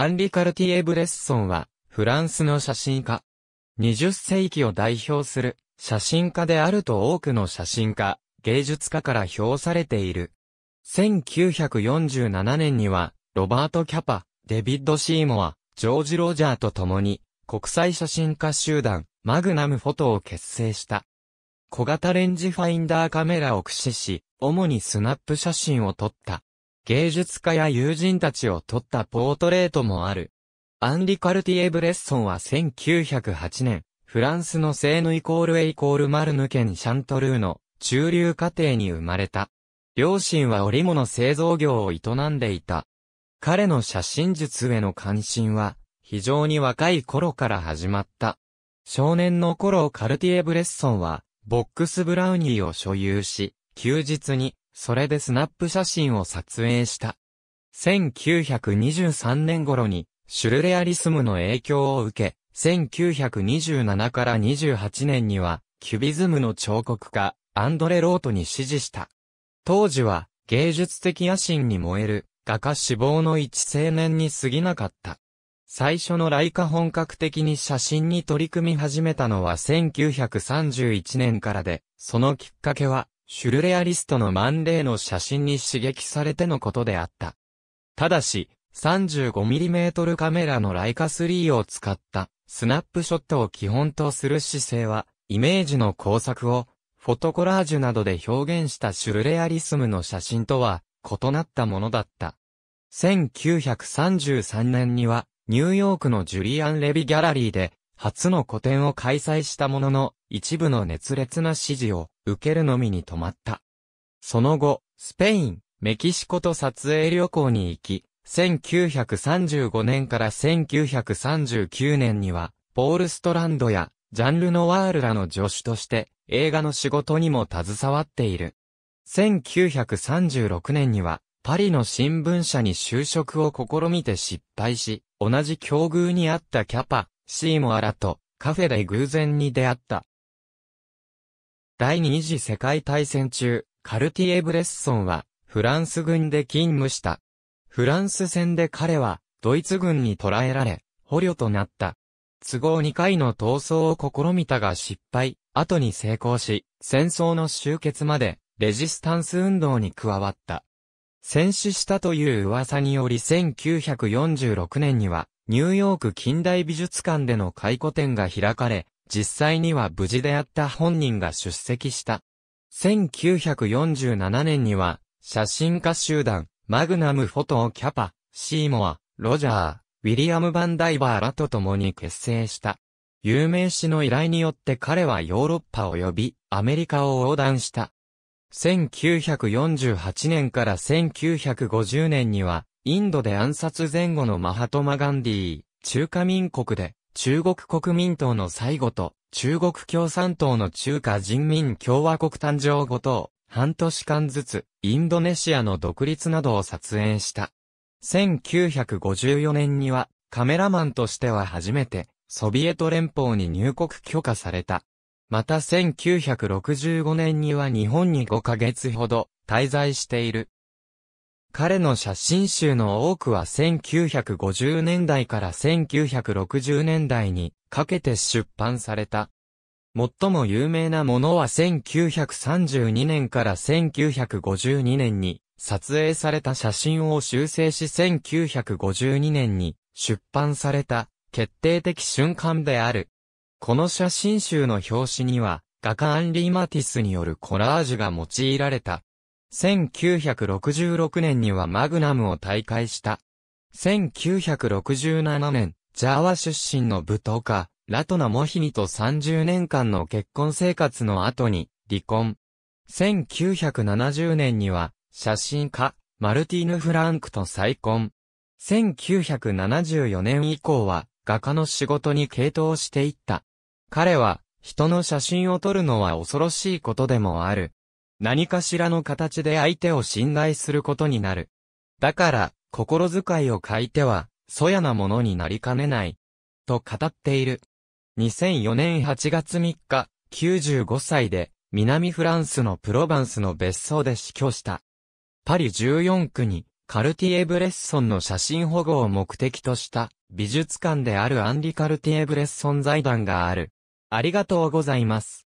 アンリ・カルティエ・ブレッソンは、フランスの写真家。20世紀を代表する写真家であると多くの写真家、芸術家から評されている。1947年には、ロバート・キャパ、デビッド・シーモア、ジョージ・ロジャーと共に、国際写真家集団、マグナムフォトを結成した。小型レンジファインダーカメラを駆使し、主にスナップ写真を撮った。芸術家や友人たちを撮ったポートレートもある。アンリ・カルティエ・ブレッソンは1908年、フランスのセーヌイコールエイコールマルヌ県シャントルーの中流家庭に生まれた。両親は織物製造業を営んでいた。彼の写真術への関心は、非常に若い頃から始まった。少年の頃カルティエ・ブレッソンは、ボックス・ブラウニーを所有し、休日にそれでスナップ写真を撮影した。1923年頃に、シュルレアリスムの影響を受け、1927から28年には、キュビズムの彫刻家、アンドレ・ロートに指示した。当時は、芸術的野心に燃える、画家志望の一青年に過ぎなかった。最初の来カ本格的に写真に取り組み始めたのは1931年からで、そのきっかけは、シュルレアリストのマンレーの写真に刺激されてのことであった。ただし、35mm カメラのライカ3を使ったスナップショットを基本とする姿勢は、イメージの工作をフォトコラージュなどで表現したシュルレアリスムの写真とは異なったものだった。1933年にはニューヨークのジュリアン・レビ・ギャラリーで初の個展を開催したものの、一部の熱烈な支持を受けるのみに止まった。その後、スペイン、メキシコと撮影旅行に行き、1935年から1939年には、ポール・ストランドや、ジャンル・ノワールらの助手として、映画の仕事にも携わっている。1936年には、パリの新聞社に就職を試みて失敗し、同じ境遇にあったキャパ、シーモアラとカフェで偶然に出会った。第二次世界大戦中、カルティエ・ブレッソンはフランス軍で勤務した。フランス戦で彼はドイツ軍に捕らえられ、捕虜となった。都合2回の闘争を試みたが失敗、後に成功し、戦争の終結までレジスタンス運動に加わった。戦死したという噂により1946年にはニューヨーク近代美術館での回顧展が開かれ、実際には無事であった本人が出席した。1947年には、写真家集団、マグナムフォトキャパ、シーモア、ロジャー、ウィリアム・バンダイバーらと共に結成した。有名詩の依頼によって彼はヨーロッパ及びアメリカを横断した。1948年から1950年にはインドで暗殺前後のマハトマガンディ、ー、中華民国で、中国国民党の最後と、中国共産党の中華人民共和国誕生後と、半年間ずつ、インドネシアの独立などを撮影した。1954年には、カメラマンとしては初めて、ソビエト連邦に入国許可された。また1965年には日本に5ヶ月ほど滞在している。彼の写真集の多くは1950年代から1960年代にかけて出版された。最も有名なものは1932年から1952年に撮影された写真を修正し1952年に出版された決定的瞬間である。この写真集の表紙には画家アンリー・マティスによるコラージュが用いられた。1966年にはマグナムを大会した。1967年、ジャーワ出身の舞踏家、ラトナ・モヒニと30年間の結婚生活の後に離婚。1970年には写真家、マルティーヌ・フランクと再婚。1974年以降は画家の仕事に傾倒していった。彼は人の写真を撮るのは恐ろしいことでもある。何かしらの形で相手を信頼することになる。だから、心遣いを欠いては、そやなものになりかねない。と語っている。2004年8月3日、95歳で、南フランスのプロバンスの別荘で死去した。パリ14区に、カルティエ・ブレッソンの写真保護を目的とした美術館であるアンリ・カルティエ・ブレッソン財団がある。ありがとうございます。